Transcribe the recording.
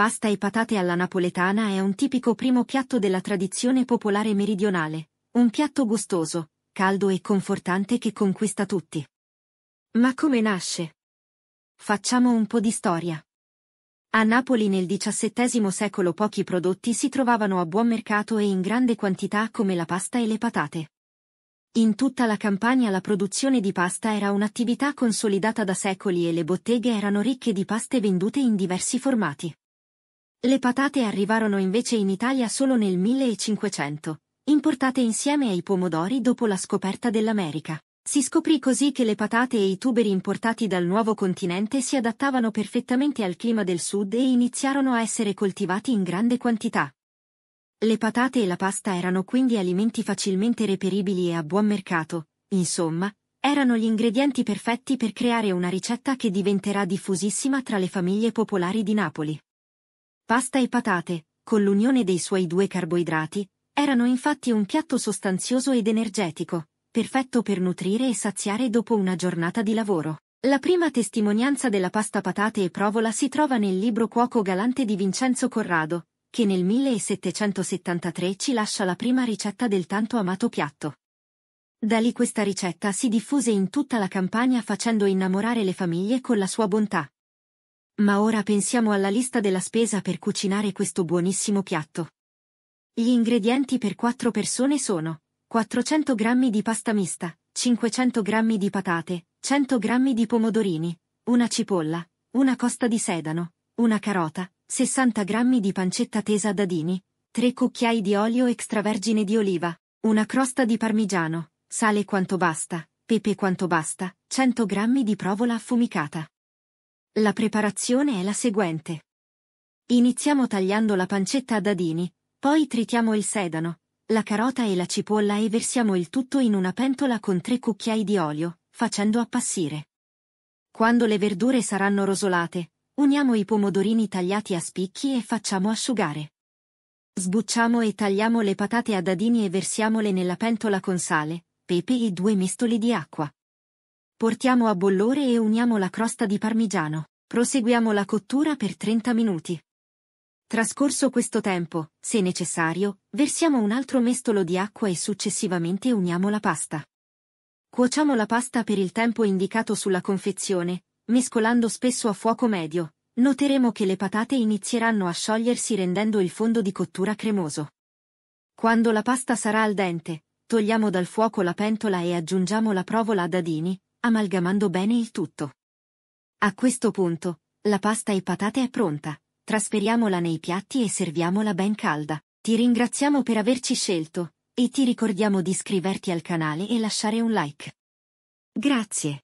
Pasta e patate alla napoletana è un tipico primo piatto della tradizione popolare meridionale, un piatto gustoso, caldo e confortante che conquista tutti. Ma come nasce? Facciamo un po' di storia. A Napoli nel XVII secolo pochi prodotti si trovavano a buon mercato e in grande quantità come la pasta e le patate. In tutta la campagna la produzione di pasta era un'attività consolidata da secoli e le botteghe erano ricche di paste vendute in diversi formati. Le patate arrivarono invece in Italia solo nel 1500, importate insieme ai pomodori dopo la scoperta dell'America. Si scoprì così che le patate e i tuberi importati dal nuovo continente si adattavano perfettamente al clima del sud e iniziarono a essere coltivati in grande quantità. Le patate e la pasta erano quindi alimenti facilmente reperibili e a buon mercato, insomma, erano gli ingredienti perfetti per creare una ricetta che diventerà diffusissima tra le famiglie popolari di Napoli. Pasta e patate, con l'unione dei suoi due carboidrati, erano infatti un piatto sostanzioso ed energetico, perfetto per nutrire e saziare dopo una giornata di lavoro. La prima testimonianza della pasta patate e provola si trova nel libro Cuoco Galante di Vincenzo Corrado, che nel 1773 ci lascia la prima ricetta del tanto amato piatto. Da lì questa ricetta si diffuse in tutta la campagna facendo innamorare le famiglie con la sua bontà, ma ora pensiamo alla lista della spesa per cucinare questo buonissimo piatto. Gli ingredienti per 4 persone sono 400 g di pasta mista, 500 g di patate, 100 g di pomodorini, una cipolla, una costa di sedano, una carota, 60 g di pancetta tesa a dadini, 3 cucchiai di olio extravergine di oliva, una crosta di parmigiano, sale quanto basta, pepe quanto basta, 100 g di provola affumicata. La preparazione è la seguente. Iniziamo tagliando la pancetta a dadini, poi tritiamo il sedano, la carota e la cipolla e versiamo il tutto in una pentola con tre cucchiai di olio, facendo appassire. Quando le verdure saranno rosolate, uniamo i pomodorini tagliati a spicchi e facciamo asciugare. Sbucciamo e tagliamo le patate a dadini e versiamole nella pentola con sale, pepe e due mestoli di acqua. Portiamo a bollore e uniamo la crosta di parmigiano. Proseguiamo la cottura per 30 minuti. Trascorso questo tempo, se necessario, versiamo un altro mestolo di acqua e successivamente uniamo la pasta. Cuociamo la pasta per il tempo indicato sulla confezione, mescolando spesso a fuoco medio. Noteremo che le patate inizieranno a sciogliersi rendendo il fondo di cottura cremoso. Quando la pasta sarà al dente, togliamo dal fuoco la pentola e aggiungiamo la provola a dadini, amalgamando bene il tutto. A questo punto, la pasta e patate è pronta, trasferiamola nei piatti e serviamola ben calda. Ti ringraziamo per averci scelto, e ti ricordiamo di iscriverti al canale e lasciare un like. Grazie.